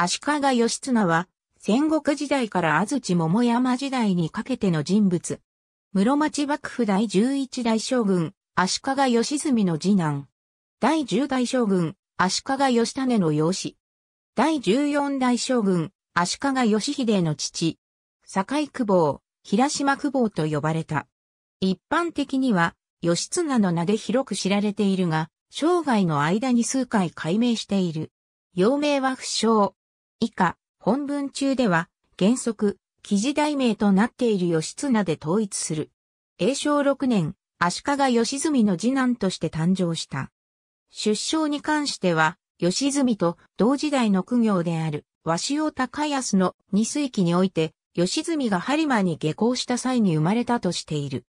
足利義綱は、戦国時代から安土桃山時代にかけての人物。室町幕府第十一代将軍、足利義澄の次男。第十代将軍、足利義種の養子。第十四代将軍、足利義秀の父。境久保、平島久保と呼ばれた。一般的には、義綱の名で広く知られているが、生涯の間に数回改名している。幼名は不詳、以下、本文中では、原則、記事題名となっている義綱で統一する。永正6年、足利義澄の次男として誕生した。出生に関しては、義澄と同時代の苦行である、鷲尾高安の二水期において、義澄が播磨に下校した際に生まれたとしている。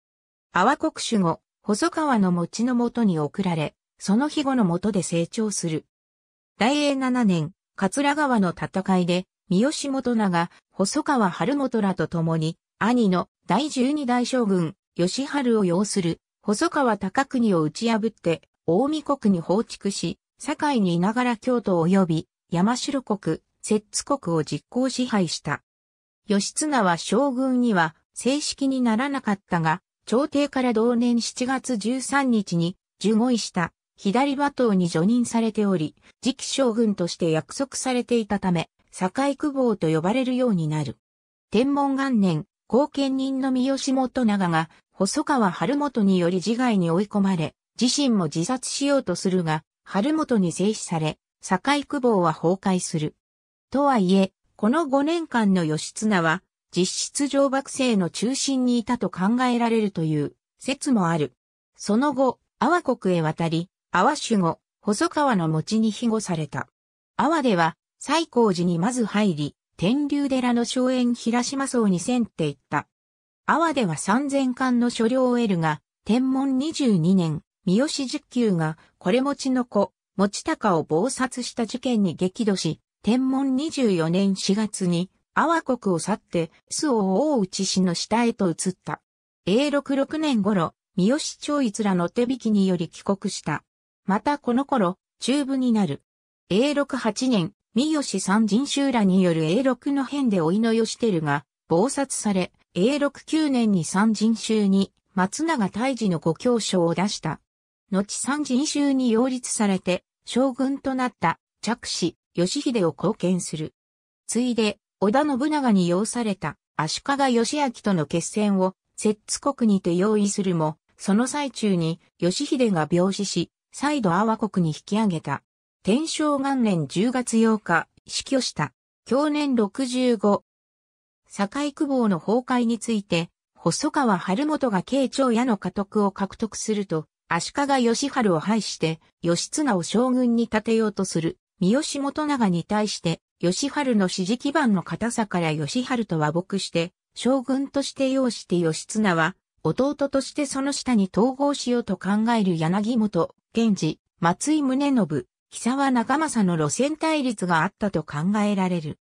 阿波国主後、細川の餅のもとに送られ、その日後のもとで成長する。大英7年、桂川の戦いで、三好元長、細川晴元らと共に、兄の第十二代将軍、吉春を擁する、細川高国を打ち破って、大見国に放逐し、堺にいながら京都及び、山城国、摂津国を実行支配した。義綱は将軍には正式にならなかったが、朝廷から同年7月13日に従位した。左馬頭に除任されており、次期将軍として約束されていたため、境久保と呼ばれるようになる。天文元年、後見人の三好元長が、細川春元により自害に追い込まれ、自身も自殺しようとするが、春元に制止され、境久保は崩壊する。とはいえ、この5年間の義綱は、実質上幕政の中心にいたと考えられるという説もある。その後、阿波国へ渡り、阿波守護、細川の餅に庇護された。阿波では、西光寺にまず入り、天竜寺の荘園平島荘に遷っていった。阿波では三千巻の所領を得るが、天文二十二年、三好十九が、これ持ちの子、持高を謀殺した事件に激怒し、天文二十四年四月に、阿波国を去って、巣を大内氏の下へと移った。永禄6年頃、三好長逸らの手引きにより帰国した。またこの頃、中部になる。永禄8年、三好三人衆らによる永禄の変で老いの義るが、暴殺され、永禄9年に三人衆に、松永大治のご教書を出した。後三人衆に擁立されて、将軍となった着子、義秀を貢献する。ついで、織田信長に擁された足利義明との決戦を摂津国にて用意するも、その最中に義秀が病死し、再度阿波国に引き上げた。天正元年10月8日、死去した。去年65。堺久保の崩壊について、細川春元が慶長屋の家督を獲得すると、足利義春を廃して、義綱を将軍に立てようとする、三好元長に対して、義春の支持基盤の固さから義春と和睦して、将軍として要して義綱は、弟としてその下に統合しようと考える柳本、源氏、松井宗信、木沢長政の路線対立があったと考えられる。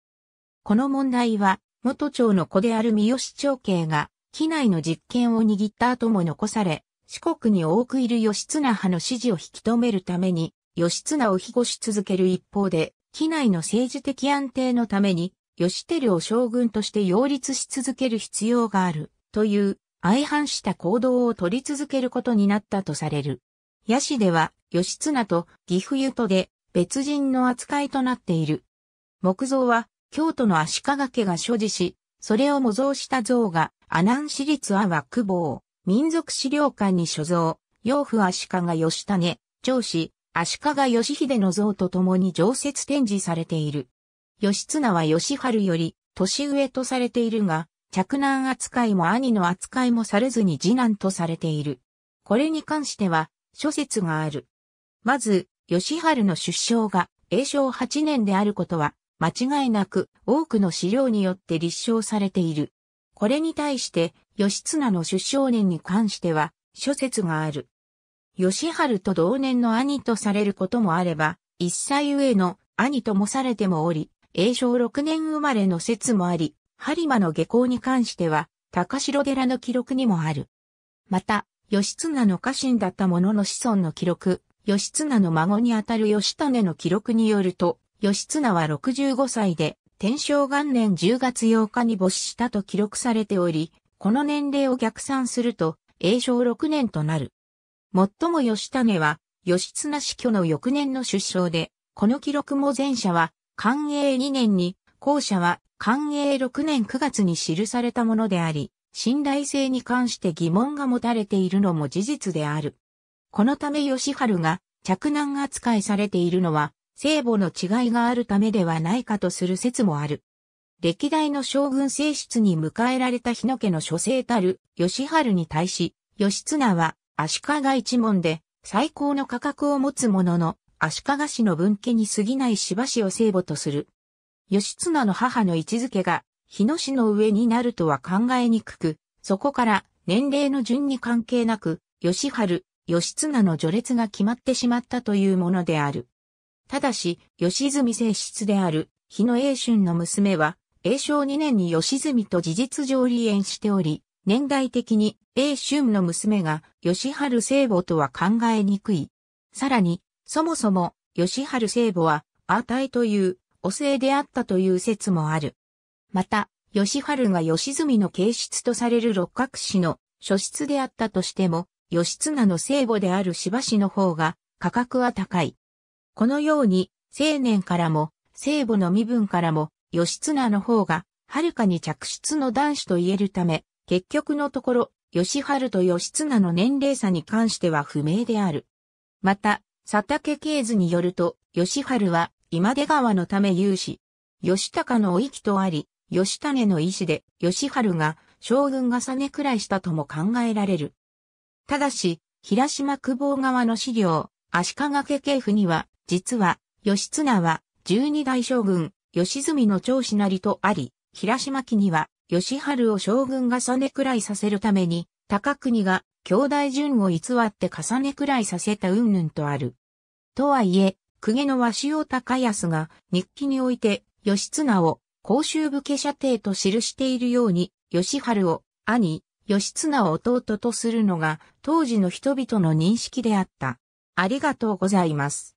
この問題は、元町の子である三好長慶が、機内の実権を握った後も残され、四国に多くいる義綱派の支持を引き止めるために、義綱を庇護し続ける一方で、機内の政治的安定のために、義輝を将軍として擁立し続ける必要がある、という相反した行動を取り続けることになったとされる。野市では、義綱と岐阜湯とで別人の扱いとなっている。木造は、京都の足利家が所持し、それを模造した像が、阿南市立阿波久保、民族資料館に所蔵、養父足利義種、長子、足利義秀の像と共に常設展示されている。義綱は義春より年上とされているが、嫡男扱いも兄の扱いもされずに次男とされている。これに関しては、諸説がある。まず、吉春の出生が、永正8年であることは、間違いなく多くの資料によって立証されている。これに対して、義綱の出生年に関しては、諸説がある。義春と同年の兄とされることもあれば、一歳上の兄ともされてもおり、永正6年生まれの説もあり、播磨の下校に関しては、高城寺の記録にもある。また、義綱の家臣だった者の子孫の記録、義綱の孫にあたる義種の記録によると、義綱は65歳で、天正元年10月8日に没したと記録されており、この年齢を逆算すると、永正6年となる。もっとも義種は、義綱死去の翌年の出生で、この記録も前者は、寛永2年に、後者は寛永6年9月に記されたものであり、信頼性に関して疑問が持たれているのも事実である。このため義春が着難扱いされているのは、聖母の違いがあるためではないかとする説もある。歴代の将軍正室に迎えられた日野家の諸生たる義春に対し、義綱は足利一門で最高の価格を持つものの、足利氏の分家に過ぎない芝氏を聖母とする。義綱の母の位置づけが、日野市の上になるとは考えにくく、そこから年齢の順に関係なく、義春、義綱の序列が決まってしまったというものである。ただし、義泉正室である、日野英春の娘は、英正2年に義泉と事実上離縁しており、年代的に英春の娘が義春聖母とは考えにくい。さらに、そもそも義春聖母は、ータイというお姓であったという説もある。また、吉春が吉住の形質とされる六角氏の初出であったとしても、義綱の聖母である芝氏の方が価格は高い。このように、青年からも、聖母の身分からも、義綱の方が、はるかに着出の男子と言えるため、結局のところ、義春と義綱の年齢差に関しては不明である。また、佐竹慶図によると、義春は、今出川のため有志。義高のお意気とあり、義種の意志で、義春が、将軍重ねくらいしたとも考えられる。ただし、平島久保川の資料、足利家系譜には、実は、義綱は、十二代将軍、義住の長子なりとあり、平島家には、義春を将軍重ねくらいさせるために、高国が、兄弟順を偽って重ねくらいさせた云々とある。とはいえ、公家の鷲尾高康が日記において、義綱を公衆武家舎弟と記しているように、義春を兄、義綱を弟とするのが当時の人々の認識であった。ありがとうございます。